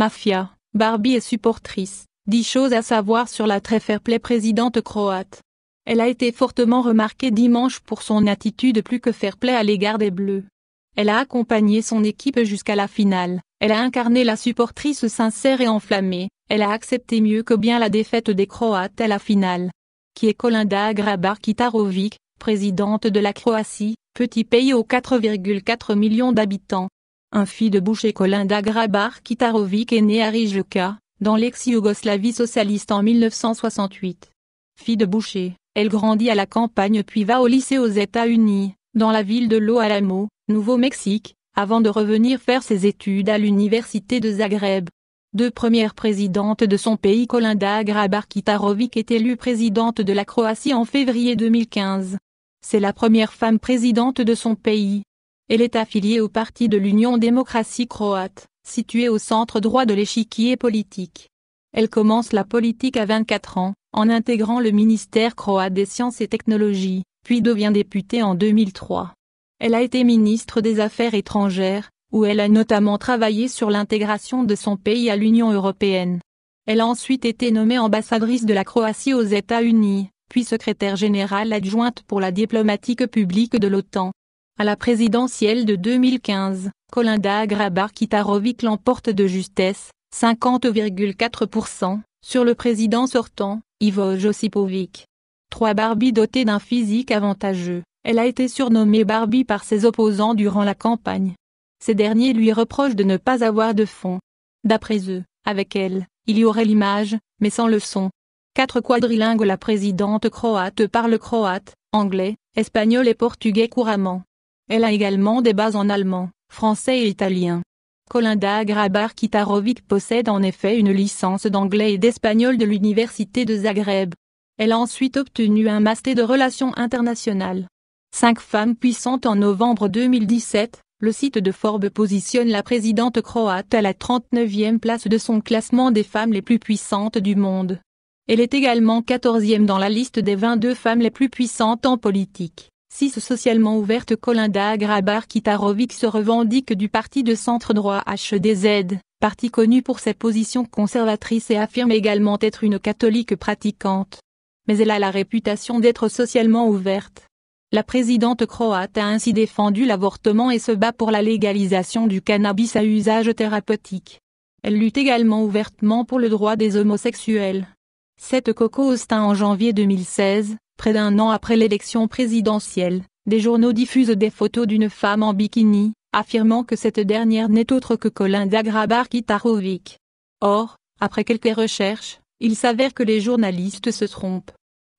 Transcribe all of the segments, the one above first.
Mafia, Barbie et supportrice. 10 choses à savoir sur la très fair-play présidente croate. Elle a été fortement remarquée dimanche pour son attitude plus que fair-play à l'égard des Bleus. Elle a accompagné son équipe jusqu'à la finale. Elle a incarné la supportrice sincère et enflammée. Elle a accepté mieux que bien la défaite des Croates à la finale. Qui est Kolinda Grabar-Kitarovic, présidente de la Croatie, petit pays aux 4,4 millions d'habitants. Un fils de boucher Kolinda Grabar Kitarovic est né à Rijeka, dans l'ex-Yougoslavie socialiste en 1968. Fille de boucher, elle grandit à la campagne puis va au lycée aux États-Unis, dans la ville de Los Alamos, Nouveau-Mexique, avant de revenir faire ses études à l'université de Zagreb. Deux premières présidentes de son pays Kolinda Grabar Kitarovic est élue présidente de la Croatie en février 2015. C'est la première femme présidente de son pays. Elle est affiliée au parti de l'Union démocratie croate, situé au centre droit de l'échiquier politique. Elle commence la politique à 24 ans, en intégrant le ministère croate des sciences et technologies, puis devient députée en 2003. Elle a été ministre des Affaires étrangères, où elle a notamment travaillé sur l'intégration de son pays à l'Union européenne. Elle a ensuite été nommée ambassadrice de la Croatie aux États-Unis, puis secrétaire générale adjointe pour la diplomatique publique de l'OTAN, à la présidentielle de 2015, Kolinda Grabar-Kitarovic l'emporte de justesse, 50,4%, sur le président sortant, Ivo Josipovic. Trois Barbie dotées d'un physique avantageux, elle a été surnommée Barbie par ses opposants durant la campagne. Ces derniers lui reprochent de ne pas avoir de fond. D'après eux, avec elle, il y aurait l'image, mais sans le son. Quatre quadrilingues la présidente croate parle croate, anglais, espagnol et portugais couramment. Elle a également des bases en allemand, français et italien. Kolinda Grabar-Kitarovic possède en effet une licence d'anglais et d'espagnol de l'Université de Zagreb. Elle a ensuite obtenu un master de relations internationales. Cinq femmes puissantes en novembre 2017, le site de Forbes positionne la présidente croate à la 39e place de son classement des femmes les plus puissantes du monde. Elle est également 14e dans la liste des 22 femmes les plus puissantes en politique. 6. Socialement ouverte Kolinda Grabar-Kitarovic se revendique du parti de centre-droit HDZ, parti connu pour ses positions conservatrices et affirme également être une catholique pratiquante. Mais elle a la réputation d'être socialement ouverte. La présidente croate a ainsi défendu l'avortement et se bat pour la légalisation du cannabis à usage thérapeutique. Elle lutte également ouvertement pour le droit des homosexuels. 7. Coco Austin en janvier 2016, près d'un an après l'élection présidentielle, des journaux diffusent des photos d'une femme en bikini, affirmant que cette dernière n'est autre que Colin Grabar-Kitarovic. Or, après quelques recherches, il s'avère que les journalistes se trompent.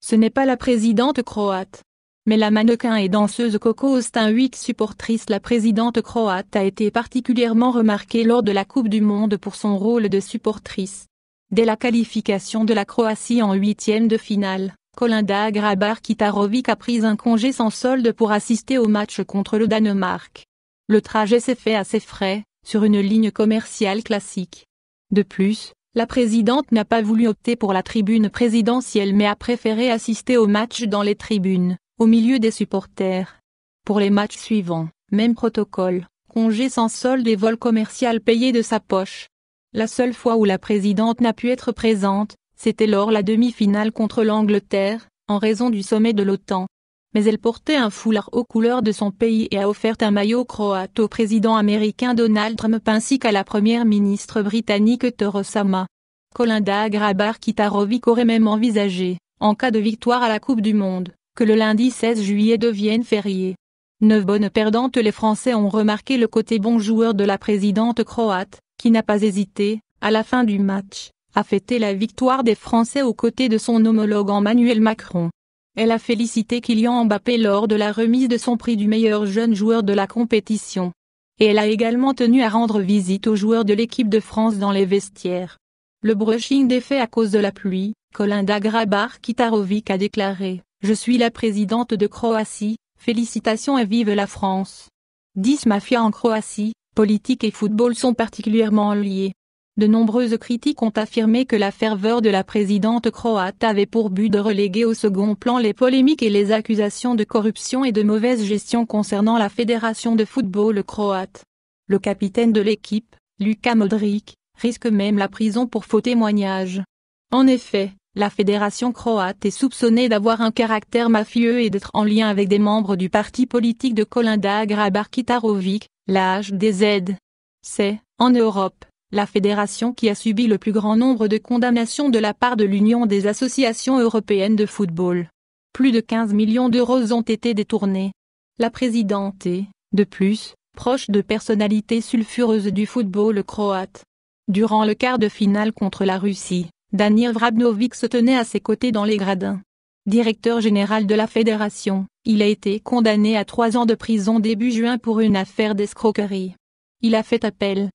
Ce n'est pas la présidente croate. Mais la mannequin et danseuse Coco austin 8 supportrice la présidente croate a été particulièrement remarquée lors de la Coupe du Monde pour son rôle de supportrice. Dès la qualification de la Croatie en huitième de finale, Colinda Grabar-Kitarovic a pris un congé sans solde pour assister au match contre le Danemark. Le trajet s'est fait à ses frais, sur une ligne commerciale classique. De plus, la présidente n'a pas voulu opter pour la tribune présidentielle mais a préféré assister au match dans les tribunes, au milieu des supporters. Pour les matchs suivants, même protocole, congé sans solde et vol commercial payé de sa poche. La seule fois où la présidente n'a pu être présente, c'était lors la demi-finale contre l'Angleterre, en raison du sommet de l'OTAN. Mais elle portait un foulard aux couleurs de son pays et a offert un maillot croate au président américain Donald Trump ainsi qu'à la première ministre britannique Torosama. May. Kolinda Grabar-Kitarovic aurait même envisagé, en cas de victoire à la Coupe du Monde, que le lundi 16 juillet devienne férié. Neuf bonnes perdantes les Français ont remarqué le côté bon joueur de la présidente croate, qui n'a pas hésité, à la fin du match, a fêté la victoire des Français aux côtés de son homologue Emmanuel Macron. Elle a félicité Kylian Mbappé lors de la remise de son prix du meilleur jeune joueur de la compétition. Et elle a également tenu à rendre visite aux joueurs de l'équipe de France dans les vestiaires. Le brushing des faits à cause de la pluie, Kolinda Grabar-Kitarovic a déclaré « Je suis la présidente de Croatie, félicitations et vive la France !» 10 mafias en Croatie, politique et football sont particulièrement liés. De nombreuses critiques ont affirmé que la ferveur de la présidente croate avait pour but de reléguer au second plan les polémiques et les accusations de corruption et de mauvaise gestion concernant la fédération de football croate. Le capitaine de l'équipe, Luka Modric, risque même la prison pour faux témoignage. En effet, la fédération croate est soupçonnée d'avoir un caractère mafieux et d'être en lien avec des membres du parti politique de Kolinda Grabar-Kitarovic, des HDZ. C'est, en Europe, la fédération qui a subi le plus grand nombre de condamnations de la part de l'Union des associations européennes de football. Plus de 15 millions d'euros ont été détournés. La présidente est, de plus, proche de personnalités sulfureuses du football croate. Durant le quart de finale contre la Russie, Danir Vrabnovic se tenait à ses côtés dans les gradins. Directeur général de la fédération, il a été condamné à trois ans de prison début juin pour une affaire d'escroquerie. Il a fait appel,